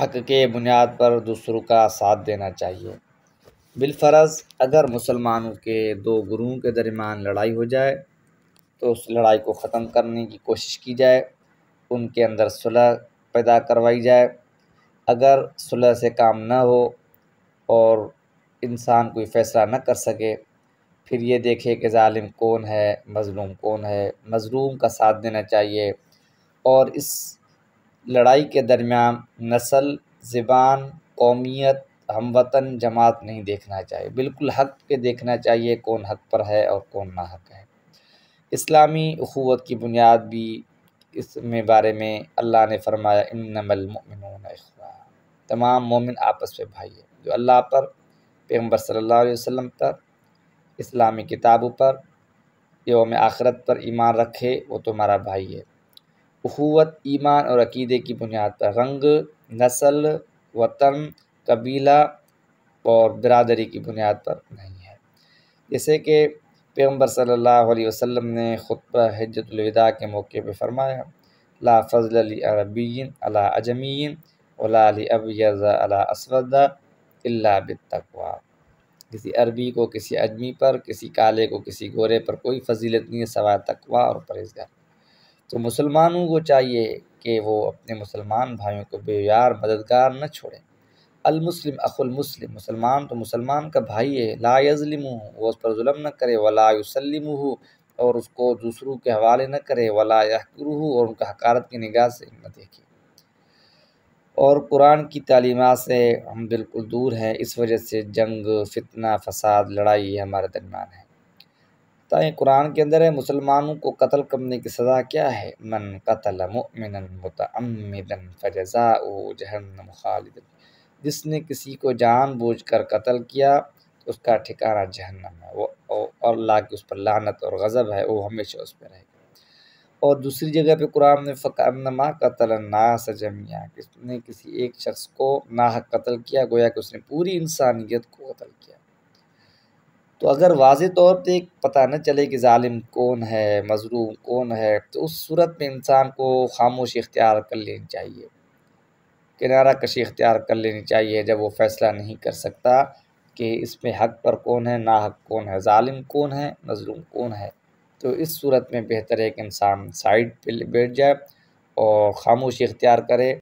हक के बुनियाद पर दूसरों का साथ देना चाहिए बिलफरज़ अगर मुसलमानों के दो गुरुओं के दरमियान लड़ाई हो जाए तो उस लड़ाई को ख़त्म करने की कोशिश की जाए उनके अंदर सुलह पैदा करवाई जाए अगर सुलह से काम न हो और इंसान कोई फ़ैसला न कर सके फिर ये देखे कि ालिम कौन है मज़लूम कौन है मज़लूम का साथ देना चाहिए और इस लड़ाई के दरमियान नस्ल ज़बान कौमियत हम वतन जमात नहीं देखना चाहिए बिल्कुल हक पे देखना चाहिए कौन हक पर है और कौन ना हक है इस्लामी अखवत की बुनियाद भी इसमें बारे में अल्लाह ने फरमाया इमनमलमिन तमाम मोमिन आपस में भाई है जो अल्लाह पर पैगम्बर सल्ला अलैहि पर इस्लामी किताबों पर योम आखरत पर ईमान रखे वो तुम्हारा भाई है अखवत ईमान और अकीदे की बुनियाद पर रंग नस्ल वतन कबीला और बरदरी की बुनियाद पर नहीं है जैसे कि पैगम्बर सल्लल्लाहु अलैहि वसल्लम ने खुतब हजतलविदा के मौके पर फरमाया ला फजल अरबीन अला अजमीन वला अब अला असवद किसी अरबी को किसी अजमी पर किसी काले को किसी गोरे पर कोई फजीलत नहीं है सवा तकवा और परहेजगार तो मुसलमानों को चाहिए कि वो अपने मुसलमान भाइयों को बेयार मददगार न छोड़ें अलमुस्लिम अखुलमस्लिम मुसलमान तो मुसलमान का भाई है ला यजलिम वो उस पर जुल्म न करे वला हो और उसको दूसरों के हवाले न करे वला हो और उनका हकारत की निगाह से न देखे और कुरान की तालीमत से हम बिल्कुल दूर हैं इस वजह से जंग फितना फसाद लड़ाई हमारे दरमियान है बताएं कुरान के अंदर है मुसलमानों को कत्ल करने की सज़ा क्या है मन कतल मुमिन जहन्नम जिसने किसी को जानबूझ कर कत्ल किया उसका ठिकाना जहन्नम है वो और ला की उस पर लानत और गज़ब है वो हमेशा उस पर रहेगा और दूसरी जगह पे कुरान ने फ़करमा कतल नास जमिया किसने किसी एक शख्स को नाहक कत्ल किया गोया कि उसने पूरी इंसानियत को कत्ल किया तो अगर वाज तौर पर पता न चले कि ालिम कौन है मजरूम कौन है तो उस सूरत में इंसान को खामोशी इख्तियार कर लेनी चाहिए किनारा कशी इख्तियार कर लेनी चाहिए जब वो फ़ैसला नहीं कर सकता कि इसमें हक पर कौन है ना हक कौन है ालिम कौन है मज़लूम कौन है तो इस सूरत में बेहतर है कि इंसान साइड पर बैठ जाए और ख़ामोशी इख्तियार करे